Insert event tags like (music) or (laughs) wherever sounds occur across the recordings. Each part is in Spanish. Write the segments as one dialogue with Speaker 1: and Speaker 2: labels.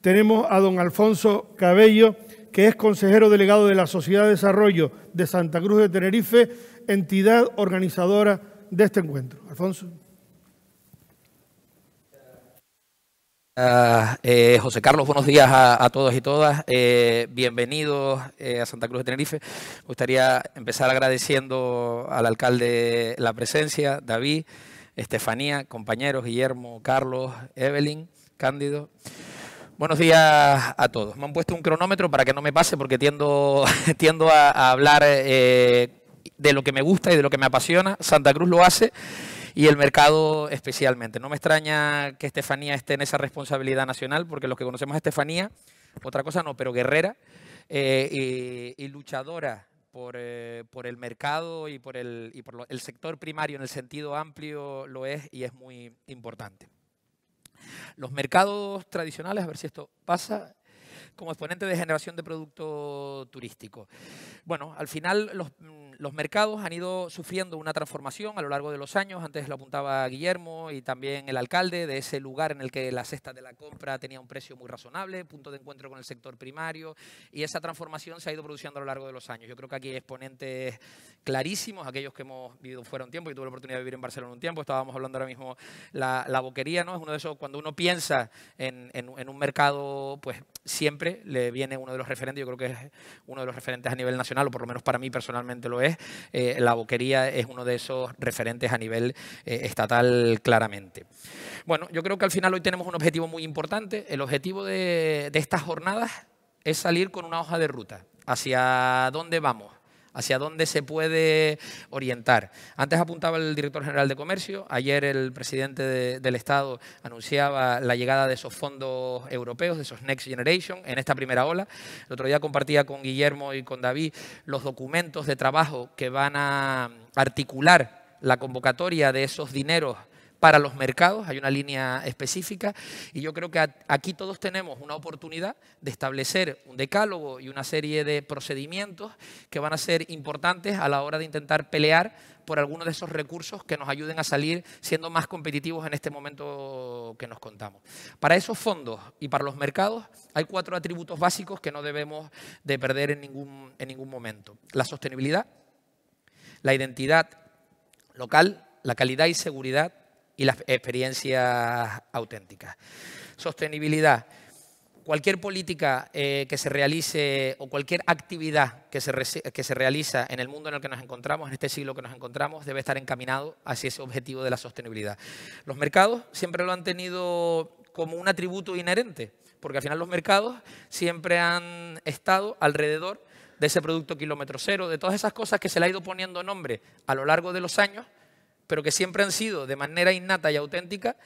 Speaker 1: tenemos a don Alfonso Cabello, que es consejero delegado de la Sociedad de Desarrollo de Santa Cruz de Tenerife, entidad organizadora de este encuentro. Alfonso. Ah, eh, José Carlos, buenos días a, todos y todas. Eh, bienvenidos eh, a Santa Cruz de Tenerife. Me gustaría empezar agradeciendo al alcalde la presencia, David, Estefanía, compañeros, Guillermo, Carlos, Evelyn, Cándido. Buenos días a todos. Me han puesto un cronómetro para que no me pase porque tiendo, (laughs) tiendo a, hablar eh, de lo que me gusta y de lo que me apasiona. Santa Cruz lo hace y el mercado especialmente. No me extraña que Estefanía esté en esa responsabilidad nacional porque los que conocemos a Estefanía, otra cosa no, pero guerrera eh, y, luchadora por, eh, por, el mercado y por, el, por el sector primario en el sentido amplio lo es y es muy importante. Los mercados tradicionales, a ver si esto pasa, como exponente de generación de producto turístico. Bueno, al final los mm, los mercados han ido sufriendo una transformación a lo largo de los años. Antes lo apuntaba Guillermo y también el alcalde de ese lugar en el que la cesta de la compra tenía un precio muy razonable, punto de encuentro con el sector primario. Y esa transformación se ha ido produciendo a lo largo de los años. Yo creo que aquí hay exponentes clarísimos, aquellos que hemos vivido fuera un tiempo. y tuve la oportunidad de vivir en Barcelona un tiempo. Estábamos hablando ahora mismo la, la boquería, ¿no? Es uno de esos, cuando uno piensa en, en un mercado, pues siempre le viene uno de los referentes. Yo creo que es uno de los referentes a nivel nacional, o por lo menos para mí personalmente lo es eh, la boquería es uno de esos referentes a nivel eh, estatal claramente. Bueno, yo creo que al final hoy tenemos un objetivo muy importante. El objetivo de, de estas jornadas es salir con una hoja de ruta. ¿Hacia dónde vamos? hacia dónde se puede orientar. Antes apuntaba el director general de Comercio, ayer el presidente del Estado anunciaba la llegada de esos fondos europeos, de esos Next Generation, en esta primera ola. El otro día compartía con Guillermo y con David los documentos de trabajo que van a articular la convocatoria de esos dineros para los mercados, hay una línea específica y yo creo que aquí todos tenemos una oportunidad de establecer un decálogo y una serie de procedimientos que van a ser importantes a la hora de intentar pelear por alguno de esos recursos que nos ayuden a salir siendo más competitivos en este momento que nos contamos. Para esos fondos y para los mercados hay cuatro atributos básicos que no debemos de perder en ningún, en ningún momento. La sostenibilidad, la identidad local, la calidad y seguridad y las experiencias auténticas. Sostenibilidad. Cualquier política eh, que se realice o cualquier actividad que se, que se realiza en el mundo en el que nos encontramos, en este siglo que nos encontramos, debe estar encaminado hacia ese objetivo de la sostenibilidad. Los mercados siempre lo han tenido como un atributo inherente, porque al final los mercados siempre han estado alrededor de ese producto kilómetro cero, de todas esas cosas que se le ha ido poniendo nombre a lo largo de los años pero que siempre han sido de manera innata y auténtica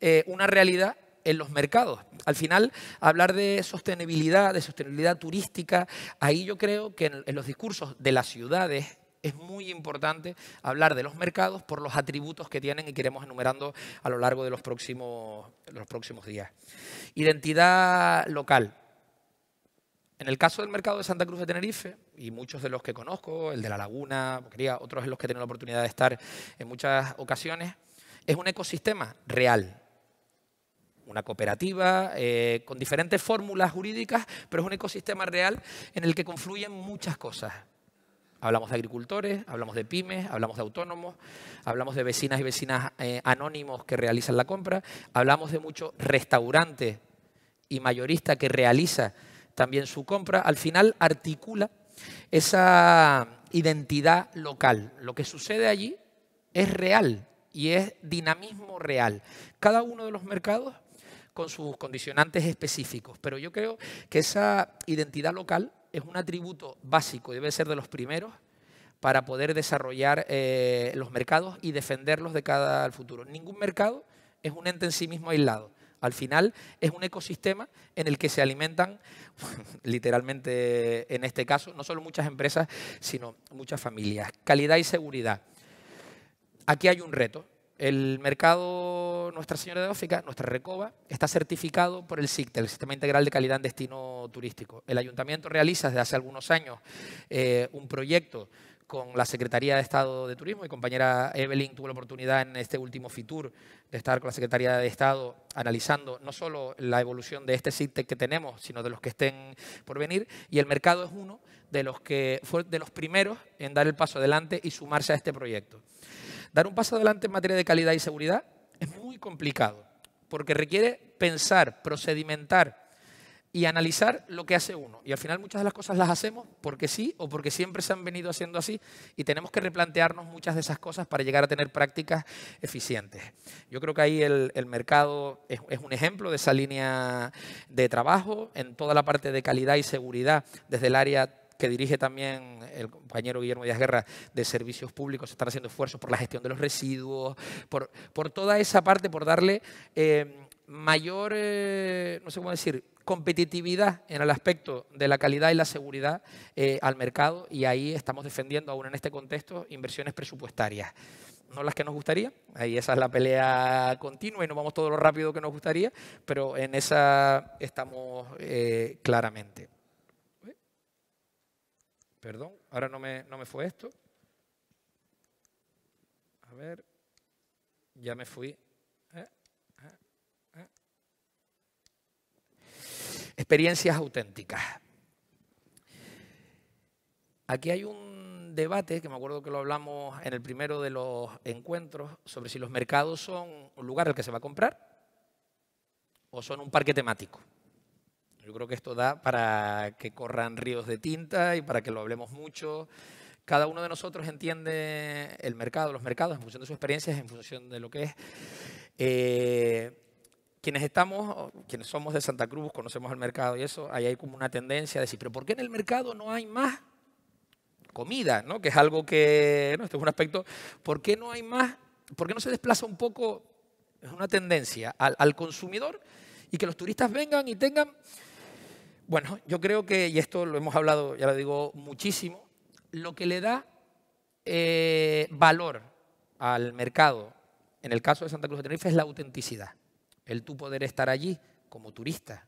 Speaker 1: eh, una realidad en los mercados. Al final, hablar de sostenibilidad, de sostenibilidad turística, ahí yo creo que en, los discursos de las ciudades es muy importante hablar de los mercados por los atributos que tienen y que iremos enumerando a lo largo de los próximos, los próximos días. Identidad local. En el caso del mercado de Santa Cruz de Tenerife, y muchos de los que conozco, el de La Laguna, quería otros de los que he tenido la oportunidad de estar en muchas ocasiones, es un ecosistema real. Una cooperativa eh, con diferentes fórmulas jurídicas, pero es un ecosistema real en el que confluyen muchas cosas. Hablamos de agricultores, hablamos de pymes, hablamos de autónomos, hablamos de vecinas y vecinas eh, anónimos que realizan la compra, hablamos de muchos restaurantes y mayoristas que realiza también su compra, al final articula esa identidad local. Lo que sucede allí es real y es dinamismo real. Cada uno de los mercados con sus condicionantes específicos, pero yo creo que esa identidad local es un atributo básico, debe ser de los primeros para poder desarrollar eh, los mercados y defenderlos de cada al futuro. Ningún mercado es un ente en sí mismo aislado. Al final es un ecosistema en el que se alimentan, (laughs) literalmente en este caso, no solo muchas empresas, sino muchas familias. Calidad y seguridad. Aquí hay un reto. El mercado Nuestra Señora de Ófica, nuestra Recoba, está certificado por el SICTE, el Sistema Integral de Calidad en Destino Turístico. El ayuntamiento realiza desde hace algunos años eh, un proyecto con la Secretaría de Estado de Turismo. Mi compañera Evelyn tuvo la oportunidad en este último FITUR de estar con la Secretaría de Estado analizando no solo la evolución de este sitio que tenemos, sino de los que estén por venir. Y el mercado es uno de los que fue de los primeros en dar el paso adelante y sumarse a este proyecto. Dar un paso adelante en materia de calidad y seguridad es muy complicado porque requiere pensar, procedimentar y analizar lo que hace uno. Y al final muchas de las cosas las hacemos porque sí o porque siempre se han venido haciendo así y tenemos que replantearnos muchas de esas cosas para llegar a tener prácticas eficientes. Yo creo que ahí el, mercado es, un ejemplo de esa línea de trabajo en toda la parte de calidad y seguridad desde el área que dirige también el compañero Guillermo Díaz Guerra de Servicios Públicos, están haciendo esfuerzos por la gestión de los residuos, por, por toda esa parte, por darle eh, mayor, eh, no sé cómo decir, competitividad en el aspecto de la calidad y la seguridad eh, al mercado y ahí estamos defendiendo aún en este contexto inversiones presupuestarias. No las que nos gustaría, ahí esa es la pelea continua y no vamos todo lo rápido que nos gustaría, pero en esa estamos eh, claramente. Perdón, ahora no no me fue esto. A ver, ya me fui experiencias auténticas. Aquí hay un debate, que me acuerdo que lo hablamos en el primero de los encuentros, sobre si los mercados son un lugar al que se va a comprar o son un parque temático. Yo creo que esto da para que corran ríos de tinta y para que lo hablemos mucho. Cada uno de nosotros entiende el mercado, los mercados, en función de sus experiencias, en función de lo que es. Eh, quienes estamos, quienes somos de Santa Cruz, conocemos el mercado y eso, ahí hay como una tendencia a decir, pero ¿por qué en el mercado no hay más comida? Que es algo que, no, este es un aspecto, ¿por qué no hay más, por qué no se desplaza un poco, es una tendencia al, consumidor y que los turistas vengan y tengan, bueno, yo creo que, y esto lo hemos hablado, ya lo digo, muchísimo, lo que le da eh, valor al mercado, en el caso de Santa Cruz de Tenerife, es la autenticidad el tú poder estar allí como turista.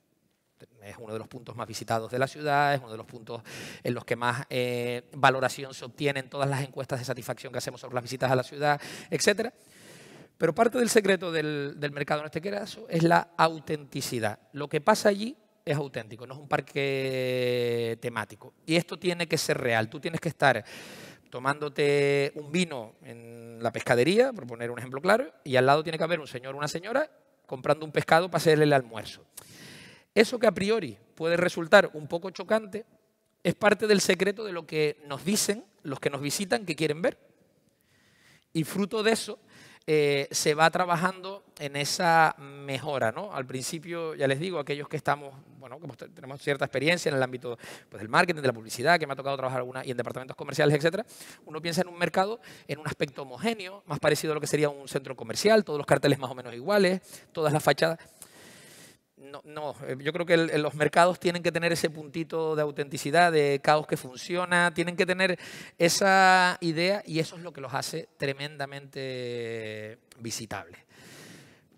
Speaker 1: Es uno de los puntos más visitados de la ciudad, es uno de los puntos en los que más eh, valoración se obtiene en todas las encuestas de satisfacción que hacemos sobre las visitas a la ciudad, etcétera. Pero parte del secreto del, del mercado en este caso es la autenticidad. Lo que pasa allí es auténtico, no es un parque temático. Y esto tiene que ser real. Tú tienes que estar tomándote un vino en la pescadería, por poner un ejemplo claro, y al lado tiene que haber un señor o una señora comprando un pescado para hacerle el almuerzo. Eso que a priori puede resultar un poco chocante es parte del secreto de lo que nos dicen los que nos visitan que quieren ver. Y fruto de eso eh, se va trabajando en esa mejora, ¿no? Al principio, ya les digo, aquellos que estamos, bueno, que tenemos cierta experiencia en el ámbito pues, del marketing, de la publicidad, que me ha tocado trabajar alguna y en departamentos comerciales, etcétera, uno piensa en un mercado en un aspecto homogéneo, más parecido a lo que sería un centro comercial, todos los carteles más o menos iguales, todas las fachadas. No, no, eh, yo creo que los mercados tienen que tener ese puntito de autenticidad, de caos que funciona, tienen que tener esa idea y eso es lo que los hace tremendamente visitables.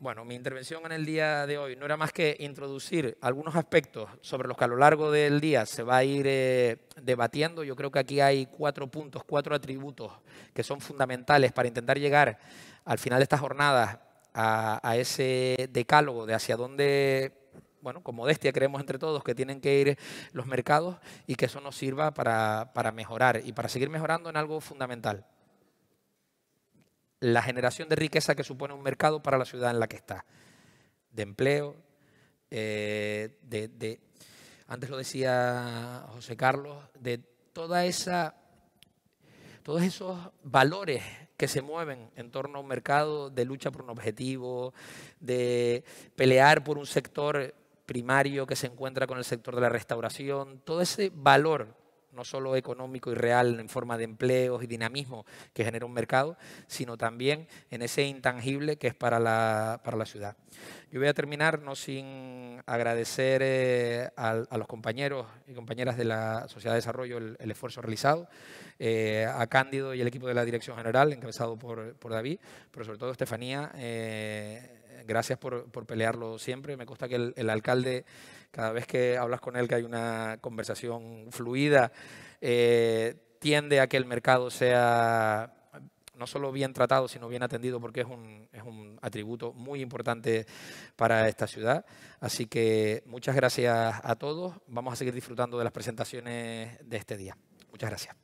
Speaker 1: Bueno, mi intervención en el día de hoy no era más que introducir algunos aspectos sobre los que a lo largo del día se va a ir eh, debatiendo. Yo creo que aquí hay cuatro puntos, cuatro atributos que son fundamentales para intentar llegar al final de esta jornada a, ese decálogo de hacia dónde bueno, con modestia creemos entre todos que tienen que ir los mercados y que eso nos sirva para, mejorar y para seguir mejorando en algo fundamental la generación de riqueza que supone un mercado para la ciudad en la que está. De empleo, eh, de, antes lo decía José Carlos, de toda esa, todos esos valores que se mueven en torno a un mercado de lucha por un objetivo, de pelear por un sector primario que se encuentra con el sector de la restauración, todo ese valor no solo económico y real en forma de empleos y dinamismo que genera un mercado, sino también en ese intangible que es para la, para la ciudad. Yo voy a terminar no sin agradecer eh, a, los compañeros y compañeras de la Sociedad de Desarrollo el, esfuerzo realizado, eh, a Cándido y el equipo de la Dirección General, encabezado por, David, pero sobre todo Estefanía. Eh, gracias por, pelearlo siempre. Me consta que el, alcalde, cada vez que hablas con él, que hay una conversación fluida, eh, tiende a que el mercado sea no solo bien tratado, sino bien atendido, porque es un, es un atributo muy importante para esta ciudad. Así que muchas gracias a todos. Vamos a seguir disfrutando de las presentaciones de este día. Muchas gracias.